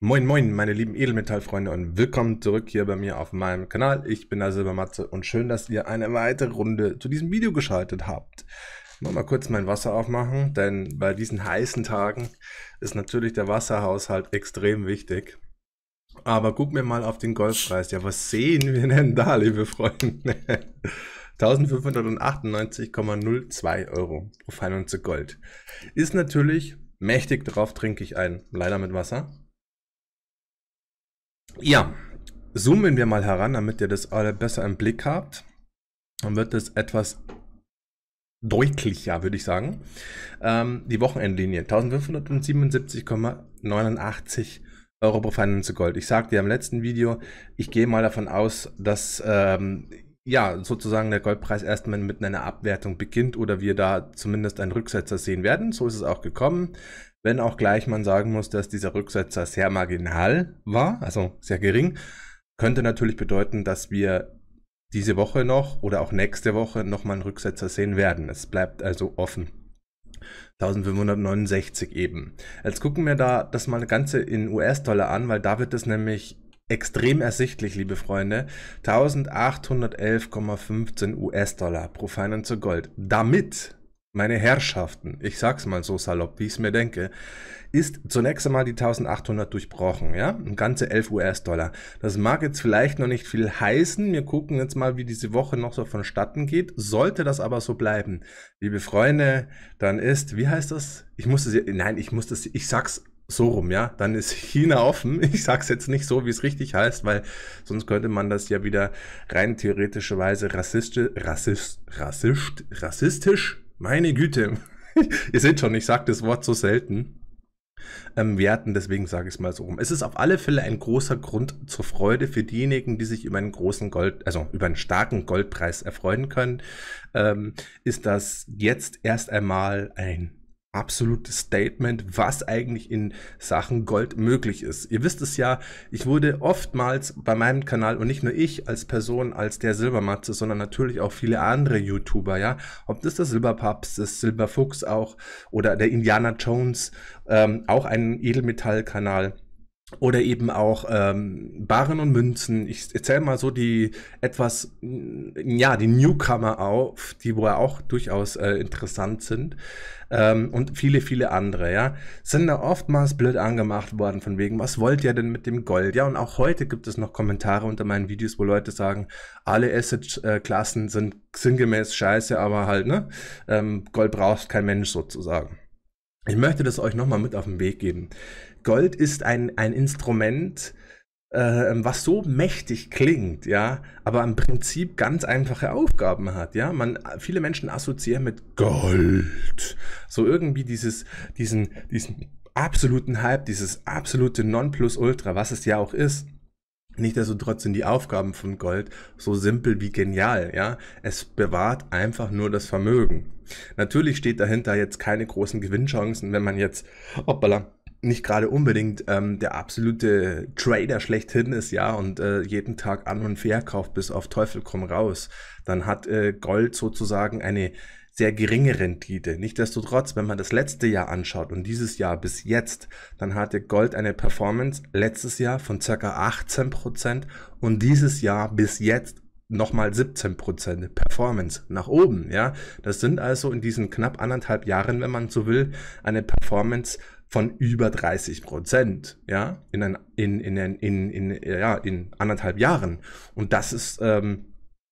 Moin moin meine lieben Edelmetallfreunde und willkommen zurück hier bei mir auf meinem Kanal. Ich bin der Silbermatze und schön, dass ihr eine weitere Runde zu diesem Video geschaltet habt. Mal, mal kurz mein Wasser aufmachen, denn bei diesen heißen Tagen ist natürlich der Wasserhaushalt extrem wichtig. Aber guck mir mal auf den Goldpreis. Ja, was sehen wir denn da, liebe Freunde? 1598,02 Euro pro Feinunze Gold. Ist natürlich mächtig, darauf trinke ich ein. Leider mit Wasser. Ja, zoomen wir mal heran, damit ihr das alle besser im Blick habt. Dann wird es etwas deutlicher, würde ich sagen. Ähm, die Wochenendlinie 1577,89 Euro. Euro Finance Gold. Ich sagte ja im letzten Video, ich gehe mal davon aus, dass ähm, ja sozusagen der Goldpreis erstmal mit einer Abwertung beginnt oder wir da zumindest einen Rücksetzer sehen werden. So ist es auch gekommen. Wenn auch gleich man sagen muss, dass dieser Rücksetzer sehr marginal war, also sehr gering, könnte natürlich bedeuten, dass wir diese Woche noch oder auch nächste Woche nochmal einen Rücksetzer sehen werden. Es bleibt also offen. 1569 eben. Jetzt gucken wir da das mal Ganze in US-Dollar an, weil da wird es nämlich extrem ersichtlich, liebe Freunde. 1811,15 US-Dollar pro Finance Gold. Damit meine Herrschaften, ich sag's mal so salopp, wie ich's mir denke, ist zunächst einmal die 1800 durchbrochen, ja, ein ganze 11 US-Dollar. Das mag jetzt vielleicht noch nicht viel heißen, wir gucken jetzt mal, wie diese Woche noch so vonstatten geht, sollte das aber so bleiben, liebe Freunde, dann ist, wie heißt das? Ich muss das, nein, ich muss das, ich sag's so rum, ja, dann ist China offen. Ich sag's jetzt nicht so, wie es richtig heißt, weil sonst könnte man das ja wieder rein theoretischerweise rassistisch, rassist, rassist, rassistisch meine Güte. Ihr seht schon, ich sage das Wort so selten. Ähm, wir hatten, deswegen sage ich es mal so rum. Es ist auf alle Fälle ein großer Grund zur Freude für diejenigen, die sich über einen großen Gold, also über einen starken Goldpreis erfreuen können, ähm, ist das jetzt erst einmal ein absolutes Statement, was eigentlich in Sachen Gold möglich ist. Ihr wisst es ja, ich wurde oftmals bei meinem Kanal und nicht nur ich als Person, als der Silbermatze, sondern natürlich auch viele andere YouTuber, ja, ob das der Silberpaps das Silberfuchs auch oder der Indiana Jones, ähm, auch ein Edelmetallkanal oder eben auch ähm, Barren und Münzen. Ich erzähle mal so die etwas, ja, die Newcomer auf, die wohl auch durchaus äh, interessant sind. Ähm, und viele, viele andere, ja. Sind da oftmals blöd angemacht worden von wegen, was wollt ihr denn mit dem Gold? Ja, und auch heute gibt es noch Kommentare unter meinen Videos, wo Leute sagen, alle Asset-Klassen sind sinngemäß scheiße, aber halt, ne, ähm, Gold braucht kein Mensch sozusagen. Ich möchte das euch nochmal mit auf den Weg geben. Gold ist ein, ein Instrument, äh, was so mächtig klingt, ja, aber im Prinzip ganz einfache Aufgaben hat, ja. Man, viele Menschen assoziieren mit Gold. So irgendwie dieses, diesen, diesen absoluten Hype, dieses absolute Nonplusultra, was es ja auch ist. Nichtsdestotrotz sind die Aufgaben von Gold so simpel wie genial, ja. Es bewahrt einfach nur das Vermögen. Natürlich steht dahinter jetzt keine großen Gewinnchancen, wenn man jetzt, hoppala, nicht gerade unbedingt ähm, der absolute Trader schlechthin ist, ja, und äh, jeden Tag an- und verkauft bis auf Teufel komm raus, dann hat äh, Gold sozusagen eine sehr geringe Rendite. Nichtsdestotrotz, wenn man das letzte Jahr anschaut und dieses Jahr bis jetzt, dann hatte Gold eine Performance letztes Jahr von circa 18% Prozent und dieses Jahr bis jetzt nochmal 17% Performance nach oben. Ja, das sind also in diesen knapp anderthalb Jahren, wenn man so will, eine Performance von über 30 Prozent, ja, in, ein, in, in, in, in, ja, in anderthalb Jahren. Und das ist ähm,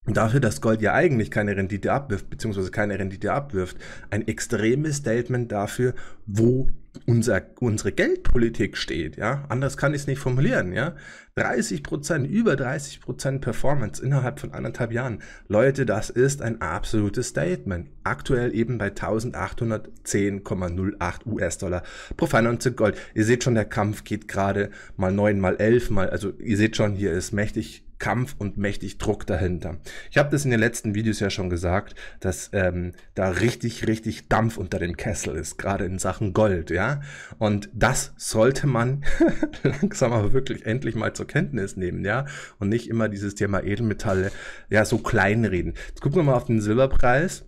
dafür, dass Gold ja eigentlich keine Rendite abwirft, beziehungsweise keine Rendite abwirft, ein extremes Statement dafür, wo unser, unsere Geldpolitik steht, ja, anders kann ich es nicht formulieren, ja, 30 Prozent, über 30 Prozent Performance innerhalb von anderthalb Jahren. Leute, das ist ein absolutes Statement. Aktuell eben bei 1810,08 US-Dollar pro Finance Gold. Ihr seht schon, der Kampf geht gerade mal 9, mal 11, mal, also ihr seht schon, hier ist mächtig Kampf und mächtig Druck dahinter. Ich habe das in den letzten Videos ja schon gesagt, dass ähm, da richtig, richtig Dampf unter dem Kessel ist, gerade in Sachen Gold, ja. Und das sollte man langsam aber wirklich endlich mal zur Kenntnis nehmen, ja. Und nicht immer dieses Thema Edelmetalle, ja, so kleinreden. Jetzt gucken wir mal auf den Silberpreis.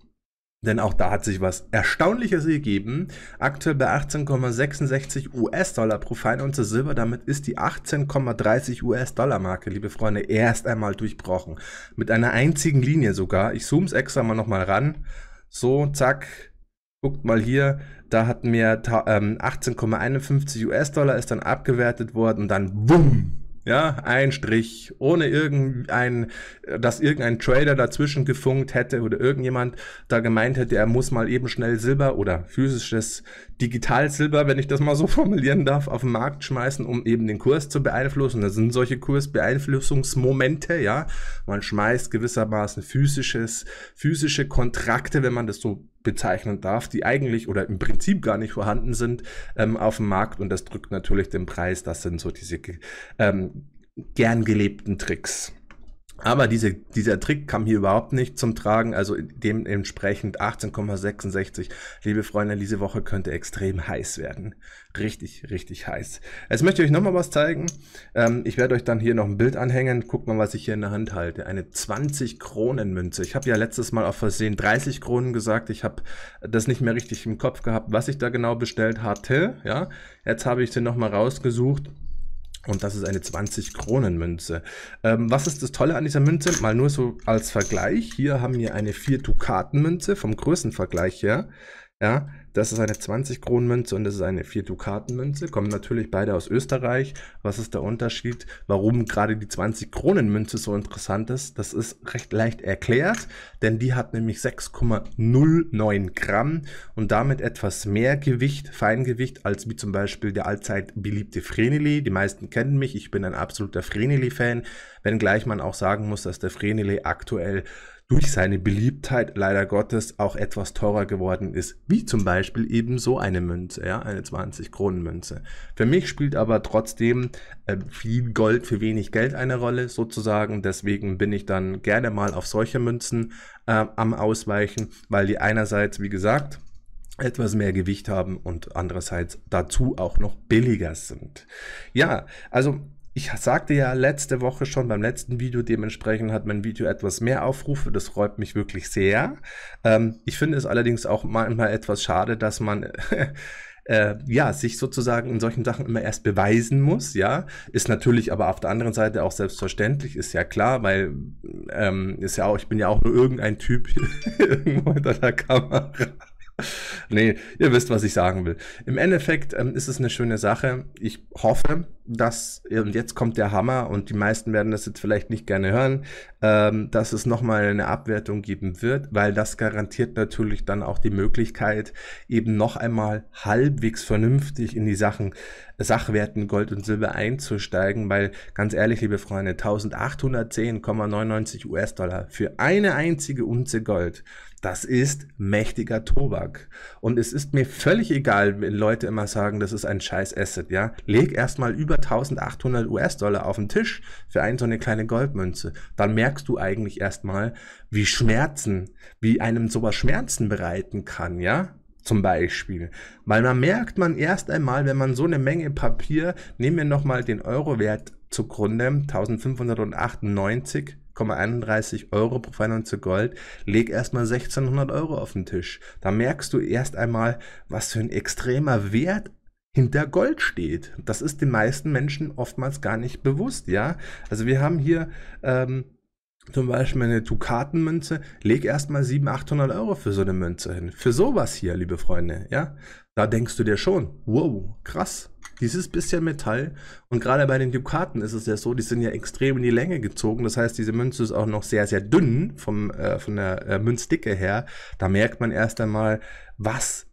Denn auch da hat sich was Erstaunliches gegeben. Aktuell bei 18,66 US-Dollar pro Feinunze Silber. Damit ist die 18,30 US-Dollar-Marke, liebe Freunde, erst einmal durchbrochen. Mit einer einzigen Linie sogar. Ich zoome es extra mal nochmal ran. So, zack. Guckt mal hier. Da hat mir 18,51 ähm, US-Dollar ist dann abgewertet worden und dann BUM! Ja, ein Strich, ohne irgendein, dass irgendein Trader dazwischen gefunkt hätte oder irgendjemand da gemeint hätte, er muss mal eben schnell Silber oder physisches Digital-Silber, wenn ich das mal so formulieren darf, auf den Markt schmeißen, um eben den Kurs zu beeinflussen. Das sind solche Kursbeeinflussungsmomente, ja. Man schmeißt gewissermaßen physisches, physische Kontrakte, wenn man das so bezeichnen darf, die eigentlich oder im Prinzip gar nicht vorhanden sind ähm, auf dem Markt und das drückt natürlich den Preis. Das sind so diese ähm, gern gelebten Tricks. Aber diese, dieser Trick kam hier überhaupt nicht zum Tragen, also dementsprechend 18,66. Liebe Freunde, diese Woche könnte extrem heiß werden. Richtig, richtig heiß. Jetzt möchte ich euch nochmal was zeigen. Ähm, ich werde euch dann hier noch ein Bild anhängen. Guckt mal, was ich hier in der Hand halte. Eine 20-Kronen-Münze. Ich habe ja letztes Mal auf Versehen 30 Kronen gesagt. Ich habe das nicht mehr richtig im Kopf gehabt, was ich da genau bestellt hatte. Ja, jetzt habe ich sie nochmal rausgesucht. Und das ist eine 20-Kronen-Münze. Ähm, was ist das Tolle an dieser Münze? Mal nur so als Vergleich. Hier haben wir eine 4-Dukaten-Münze vom Größenvergleich her. Ja, das ist eine 20-Kronen-Münze und das ist eine 4-Dukaten-Münze. Kommen natürlich beide aus Österreich. Was ist der Unterschied? Warum gerade die 20-Kronen-Münze so interessant ist, das ist recht leicht erklärt, denn die hat nämlich 6,09 Gramm und damit etwas mehr Gewicht, Feingewicht, als wie zum Beispiel der allzeit beliebte Vreneli. Die meisten kennen mich, ich bin ein absoluter Vreneli-Fan, wenngleich man auch sagen muss, dass der Vreneli aktuell durch seine Beliebtheit leider Gottes auch etwas teurer geworden ist, wie zum Beispiel eben so eine Münze, ja, eine 20-Kronen-Münze. Für mich spielt aber trotzdem äh, viel Gold für wenig Geld eine Rolle, sozusagen. Deswegen bin ich dann gerne mal auf solche Münzen äh, am Ausweichen, weil die einerseits, wie gesagt, etwas mehr Gewicht haben und andererseits dazu auch noch billiger sind. Ja, also ich sagte ja letzte Woche schon beim letzten Video, dementsprechend hat mein Video etwas mehr Aufrufe. Das freut mich wirklich sehr. Ähm, ich finde es allerdings auch manchmal etwas schade, dass man äh, ja sich sozusagen in solchen Sachen immer erst beweisen muss. Ja, ist natürlich aber auf der anderen Seite auch selbstverständlich, ist ja klar, weil ähm, ist ja auch, ich bin ja auch nur irgendein Typ irgendwo hinter der Kamera. nee, ihr wisst, was ich sagen will. Im Endeffekt ähm, ist es eine schöne Sache. Ich hoffe, dass, und äh, mhm. jetzt kommt der Hammer, und die meisten werden das jetzt vielleicht nicht gerne hören, ähm, dass es nochmal eine Abwertung geben wird, weil das garantiert natürlich dann auch die Möglichkeit, eben noch einmal halbwegs vernünftig in die Sachen, Sachwerten Gold und Silber einzusteigen, weil ganz ehrlich, liebe Freunde, 1810,99 US-Dollar für eine einzige Unze Gold. Das ist mächtiger Tobak. Und es ist mir völlig egal, wenn Leute immer sagen, das ist ein scheiß Asset, ja. Leg erstmal über 1800 US-Dollar auf dem Tisch für einen so eine kleine Goldmünze, dann merkst du eigentlich erstmal, wie Schmerzen, wie einem sowas Schmerzen bereiten kann, ja? Zum Beispiel. Weil man merkt man erst einmal, wenn man so eine Menge Papier, nehmen wir nochmal den Euro-Wert zugrunde, 1598, 31 Euro pro Finance Gold, leg erstmal 1600 Euro auf den Tisch. Da merkst du erst einmal, was für ein extremer Wert hinter Gold steht. Das ist den meisten Menschen oftmals gar nicht bewusst, ja. Also wir haben hier ähm, zum Beispiel eine Dukatenmünze, leg erstmal 700, 800 Euro für so eine Münze hin. Für sowas hier, liebe Freunde, ja. Da denkst du dir schon, wow, krass, dieses bisschen Metall. Und gerade bei den Dukaten ist es ja so, die sind ja extrem in die Länge gezogen. Das heißt, diese Münze ist auch noch sehr, sehr dünn vom, äh, von der äh, Münzdicke her. Da merkt man erst einmal, was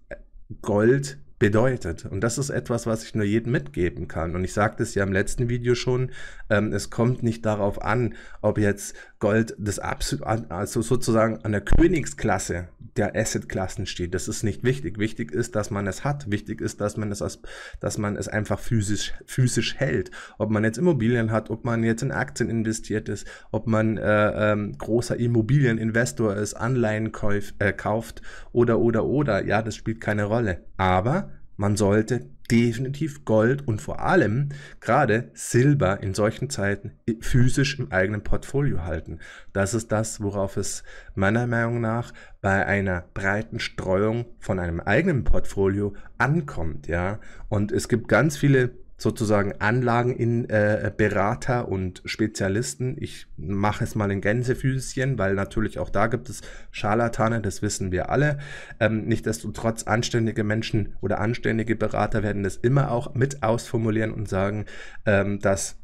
Gold bedeutet. Und das ist etwas, was ich nur jedem mitgeben kann. Und ich sagte es ja im letzten Video schon, ähm, es kommt nicht darauf an, ob jetzt Gold das also sozusagen an der Königsklasse der Assetklassen steht. Das ist nicht wichtig. Wichtig ist, dass man es hat. Wichtig ist, dass man es, als, dass man es einfach physisch, physisch hält. Ob man jetzt Immobilien hat, ob man jetzt in Aktien investiert ist, ob man äh, ähm, großer Immobilieninvestor ist, Anleihen kauf, äh, kauft oder, oder, oder. Ja, das spielt keine Rolle. Aber man sollte definitiv Gold und vor allem gerade Silber in solchen Zeiten äh, physisch im eigenen Portfolio halten. Das ist das, worauf es meiner Meinung nach bei einer breiten Streuung von einem eigenen Portfolio ankommt, ja. Und es gibt ganz viele sozusagen Anlagen in äh, Berater und Spezialisten. Ich mache es mal in Gänsefüßchen, weil natürlich auch da gibt es Scharlatane, das wissen wir alle. Ähm, Nichtsdestotrotz, anständige Menschen oder anständige Berater werden das immer auch mit ausformulieren und sagen, ähm, dass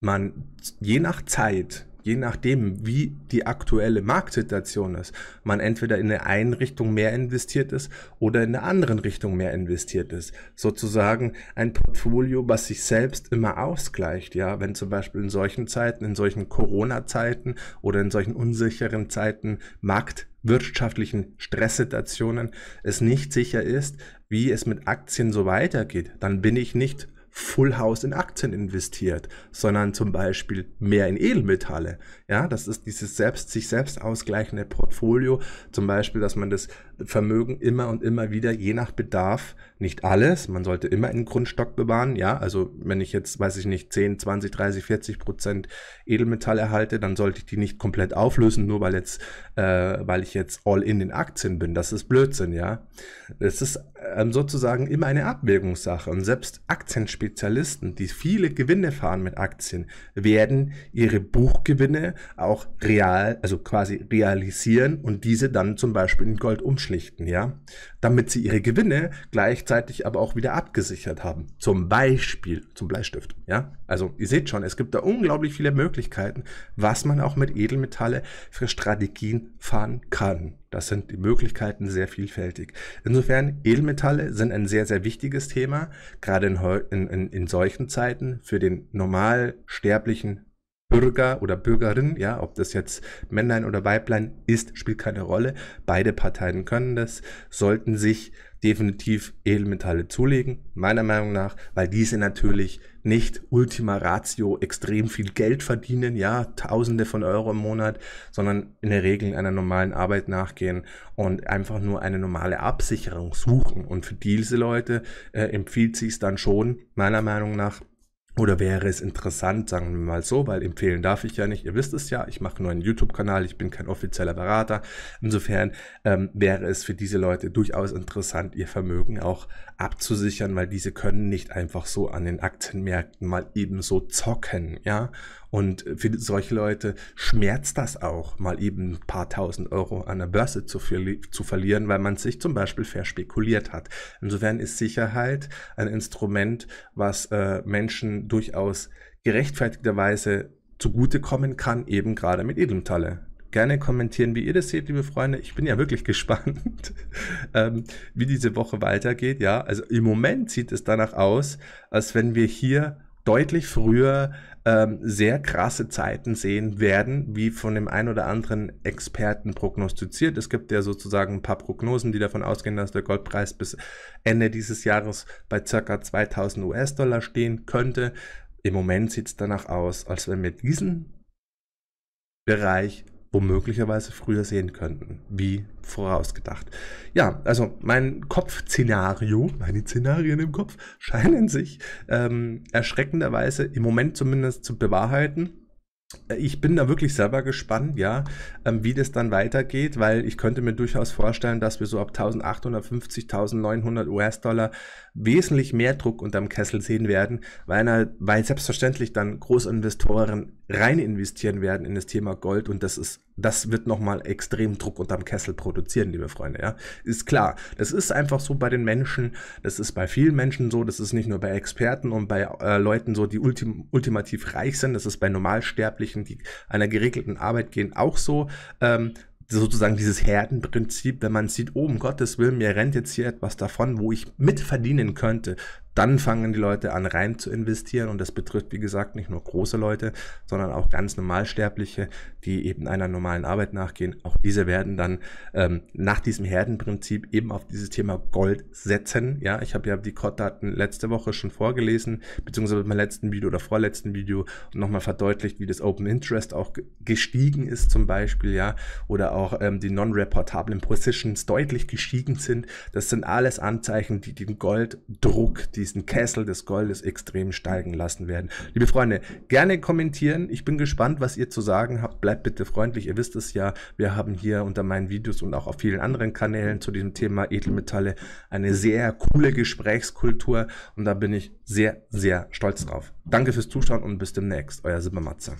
man je nach Zeit je nachdem, wie die aktuelle Marktsituation ist, man entweder in der einen Richtung mehr investiert ist oder in der anderen Richtung mehr investiert ist. Sozusagen ein Portfolio, was sich selbst immer ausgleicht. Ja, wenn zum Beispiel in solchen Zeiten, in solchen Corona-Zeiten oder in solchen unsicheren Zeiten marktwirtschaftlichen Stresssituationen es nicht sicher ist, wie es mit Aktien so weitergeht, dann bin ich nicht Full House in Aktien investiert, sondern zum Beispiel mehr in Edelmetalle. Ja, das ist dieses selbst, sich selbst ausgleichende Portfolio, zum Beispiel, dass man das Vermögen immer und immer wieder, je nach Bedarf, nicht alles. Man sollte immer einen Grundstock bewahren. Ja, also wenn ich jetzt, weiß ich nicht, 10, 20, 30, 40 Prozent Edelmetall erhalte, dann sollte ich die nicht komplett auflösen, nur weil jetzt, äh, weil ich jetzt all in den Aktien bin. Das ist Blödsinn, ja. Es ist ähm, sozusagen immer eine Abwägungssache. Und selbst Aktienspezialisten, die viele Gewinne fahren mit Aktien, werden ihre Buchgewinne auch real, also quasi realisieren und diese dann zum Beispiel in Gold umschichten schlichten, ja, damit sie ihre Gewinne gleichzeitig aber auch wieder abgesichert haben. Zum Beispiel zum Bleistift, ja. Also ihr seht schon, es gibt da unglaublich viele Möglichkeiten, was man auch mit Edelmetalle für Strategien fahren kann. Das sind die Möglichkeiten sehr vielfältig. Insofern, Edelmetalle sind ein sehr, sehr wichtiges Thema, gerade in, in, in solchen Zeiten für den normalsterblichen Bürger oder Bürgerin, ja, ob das jetzt Männlein oder Weiblein ist, spielt keine Rolle. Beide Parteien können das, sollten sich definitiv Edelmetalle zulegen, meiner Meinung nach, weil diese natürlich nicht Ultima Ratio extrem viel Geld verdienen, ja, Tausende von Euro im Monat, sondern in der Regel einer normalen Arbeit nachgehen und einfach nur eine normale Absicherung suchen. Und für diese Leute äh, empfiehlt sich es dann schon, meiner Meinung nach, oder wäre es interessant, sagen wir mal so, weil empfehlen darf ich ja nicht. Ihr wisst es ja, ich mache nur einen YouTube-Kanal, ich bin kein offizieller Berater. Insofern ähm, wäre es für diese Leute durchaus interessant, ihr Vermögen auch abzusichern, weil diese können nicht einfach so an den Aktienmärkten mal ebenso zocken, ja. Und für solche Leute schmerzt das auch, mal eben ein paar tausend Euro an der Börse zu, zu verlieren, weil man sich zum Beispiel verspekuliert hat. Insofern ist Sicherheit ein Instrument, was äh, Menschen durchaus gerechtfertigterweise zugutekommen kann, eben gerade mit Edelmetalle gerne kommentieren, wie ihr das seht, liebe Freunde. Ich bin ja wirklich gespannt, ähm, wie diese Woche weitergeht. Ja, also im Moment sieht es danach aus, als wenn wir hier deutlich früher ähm, sehr krasse Zeiten sehen werden, wie von dem einen oder anderen Experten prognostiziert. Es gibt ja sozusagen ein paar Prognosen, die davon ausgehen, dass der Goldpreis bis Ende dieses Jahres bei ca. 2000 US-Dollar stehen könnte. Im Moment sieht es danach aus, als wenn wir diesen Bereich womöglicherweise früher sehen könnten, wie vorausgedacht. Ja, also mein Kopfszenario, meine Szenarien im Kopf scheinen sich ähm, erschreckenderweise im Moment zumindest zu bewahrheiten. Ich bin da wirklich selber gespannt, ja, ähm, wie das dann weitergeht, weil ich könnte mir durchaus vorstellen, dass wir so ab 1850, 1900 US-Dollar wesentlich mehr Druck unterm Kessel sehen werden, weil, halt, weil selbstverständlich dann Großinvestoren rein investieren werden in das Thema Gold und das ist, das wird nochmal extrem Druck unterm Kessel produzieren, liebe Freunde, ja. Ist klar. Das ist einfach so bei den Menschen, das ist bei vielen Menschen so, das ist nicht nur bei Experten und bei äh, Leuten so, die ultim, ultimativ reich sind, das ist bei Normalsterblichen, die einer geregelten Arbeit gehen, auch so. Ähm, sozusagen dieses Herdenprinzip, wenn man sieht, oh um Gottes Willen, mir rennt jetzt hier etwas davon, wo ich mitverdienen könnte, dann fangen die Leute an, rein zu investieren. Und das betrifft, wie gesagt, nicht nur große Leute, sondern auch ganz Normalsterbliche, die eben einer normalen Arbeit nachgehen. Auch diese werden dann ähm, nach diesem Herdenprinzip eben auf dieses Thema Gold setzen. Ja, ich habe ja die cod letzte Woche schon vorgelesen, beziehungsweise beim letzten Video oder vorletzten Video nochmal verdeutlicht, wie das Open Interest auch gestiegen ist zum Beispiel, ja, oder auch ähm, die non-reportablen Positions deutlich gestiegen sind. Das sind alles Anzeichen, die den Golddruck, die diesen Kessel des Goldes extrem steigen lassen werden. Liebe Freunde, gerne kommentieren. Ich bin gespannt, was ihr zu sagen habt. Bleibt bitte freundlich. Ihr wisst es ja, wir haben hier unter meinen Videos und auch auf vielen anderen Kanälen zu diesem Thema Edelmetalle eine sehr coole Gesprächskultur und da bin ich sehr, sehr stolz drauf. Danke fürs Zuschauen und bis demnächst. Euer Simmermatzer.